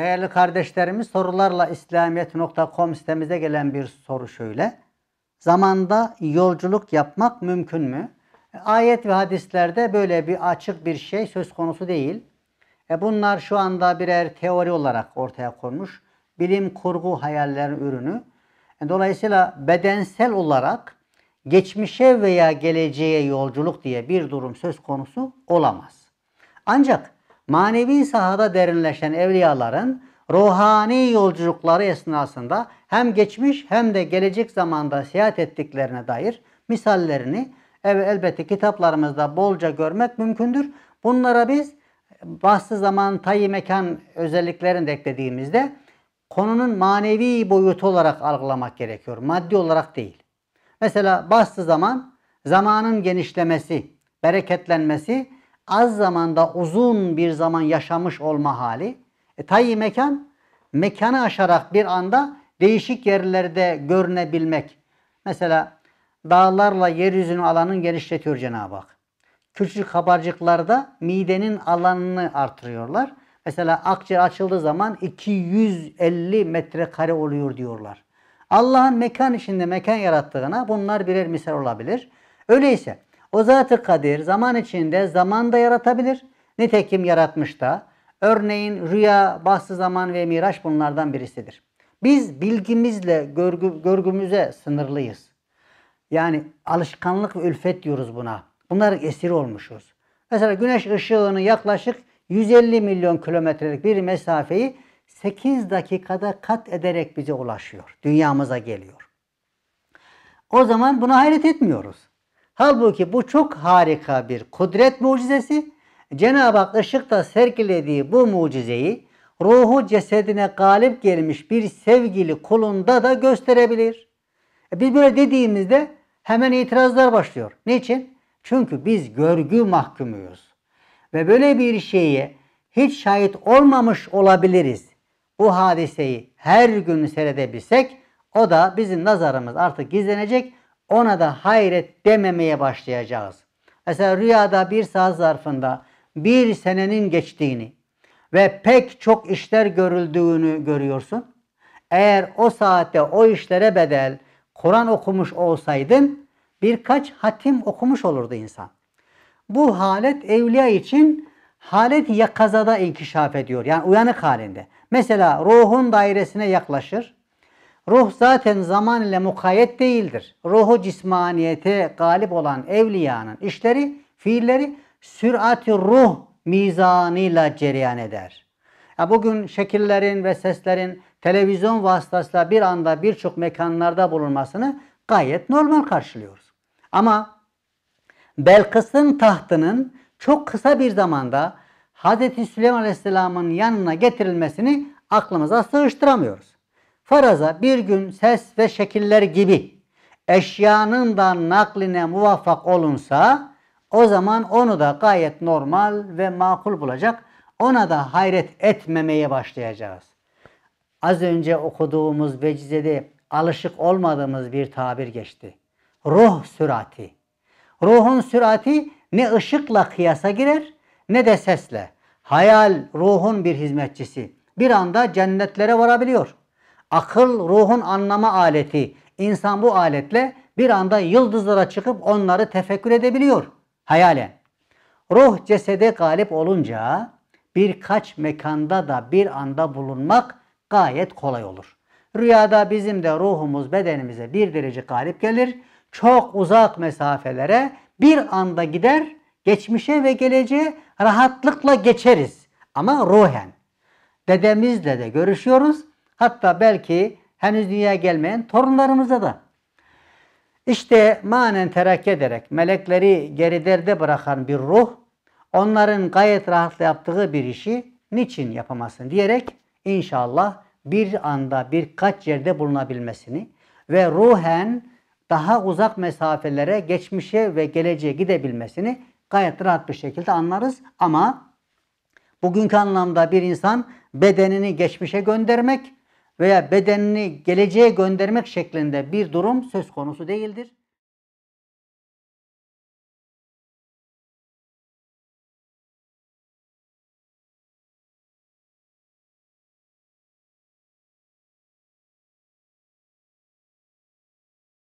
Değerli kardeşlerimiz sorularla İslamiyet.com sitemize gelen bir soru şöyle. Zamanda yolculuk yapmak mümkün mü? Ayet ve hadislerde böyle bir açık bir şey söz konusu değil. E bunlar şu anda birer teori olarak ortaya konmuş. Bilim kurgu hayallerin ürünü. E dolayısıyla bedensel olarak geçmişe veya geleceğe yolculuk diye bir durum söz konusu olamaz. Ancak manevi sahada derinleşen evliyaların ruhani yolculukları esnasında hem geçmiş hem de gelecek zamanda seyahat ettiklerine dair misallerini elbette kitaplarımızda bolca görmek mümkündür. Bunlara biz bahsi zaman tayi mekan özelliklerini de eklediğimizde konunun manevi boyutu olarak algılamak gerekiyor. Maddi olarak değil. Mesela bahsi zaman zamanın genişlemesi, bereketlenmesi az zamanda uzun bir zaman yaşamış olma hali. E, tayyi mekan, mekanı aşarak bir anda değişik yerlerde görünebilmek. Mesela dağlarla yeryüzünü alanın genişletiyor Cenab-ı Hak. Küçük kabarcıklarda midenin alanını artırıyorlar. Mesela akciğer açıldığı zaman 250 metrekare oluyor diyorlar. Allah'ın mekan içinde mekan yarattığına bunlar birer misal olabilir. Öyleyse o zat kadir zaman içinde zaman da yaratabilir. Nitekim yaratmış da. Örneğin rüya, bahsi zaman ve miraç bunlardan birisidir. Biz bilgimizle görgü, görgümüze sınırlıyız. Yani alışkanlık ve ülfet diyoruz buna. Bunlar esir olmuşuz. Mesela güneş ışığını yaklaşık 150 milyon kilometrelik bir mesafeyi 8 dakikada kat ederek bize ulaşıyor. Dünyamıza geliyor. O zaman buna hayret etmiyoruz. Halbuki bu çok harika bir kudret mucizesi. Cenab-ı Hak ışıkta sergilediği bu mucizeyi ruhu cesedine galip gelmiş bir sevgili kulunda da gösterebilir. E biz böyle dediğimizde hemen itirazlar başlıyor. Niçin? Çünkü biz görgü mahkumuyuz. Ve böyle bir şeye hiç şahit olmamış olabiliriz. Bu hadiseyi her gün seyredebilsek o da bizim nazarımız artık gizlenecek ona da hayret dememeye başlayacağız. Mesela rüyada bir saat zarfında bir senenin geçtiğini ve pek çok işler görüldüğünü görüyorsun. Eğer o saatte o işlere bedel Kur'an okumuş olsaydın birkaç hatim okumuş olurdu insan. Bu halet evliya için halet yakazada inkişaf ediyor. Yani uyanık halinde. Mesela ruhun dairesine yaklaşır. Ruh zaten zaman ile mukayyet değildir. Ruhu cismaniyete galip olan evliyanın işleri, fiilleri sürat-i ruh mizanıyla cereyan eder. Ya bugün şekillerin ve seslerin televizyon vasıtasıyla bir anda birçok mekanlarda bulunmasını gayet normal karşılıyoruz. Ama Belkıs'ın tahtının çok kısa bir zamanda Hz. Süleyman Aleyhisselam'ın yanına getirilmesini aklımıza sığıştıramıyoruz. Faraza bir gün ses ve şekiller gibi eşyanın da nakline muvaffak olunsa o zaman onu da gayet normal ve makul bulacak. Ona da hayret etmemeye başlayacağız. Az önce okuduğumuz vecizede alışık olmadığımız bir tabir geçti. Ruh sürati. Ruhun sürati ne ışıkla kıyasa girer ne de sesle. Hayal ruhun bir hizmetçisi. Bir anda cennetlere varabiliyor. Akıl ruhun anlama aleti. İnsan bu aletle bir anda yıldızlara çıkıp onları tefekkür edebiliyor. Hayale. Ruh cesede galip olunca birkaç mekanda da bir anda bulunmak gayet kolay olur. Rüyada bizim de ruhumuz bedenimize bir derece galip gelir. Çok uzak mesafelere bir anda gider, geçmişe ve geleceğe rahatlıkla geçeriz. Ama ruhen. Dedemizle de görüşüyoruz. Hatta belki henüz dünyaya gelmeyen torunlarımıza da. İşte manen terk ederek melekleri gerilerde bırakan bir ruh, onların gayet rahatla yaptığı bir işi niçin yapamasın diyerek inşallah bir anda birkaç yerde bulunabilmesini ve ruhen daha uzak mesafelere geçmişe ve geleceğe gidebilmesini gayet rahat bir şekilde anlarız. Ama bugünkü anlamda bir insan bedenini geçmişe göndermek, veya bedenini geleceğe göndermek şeklinde bir durum söz konusu değildir.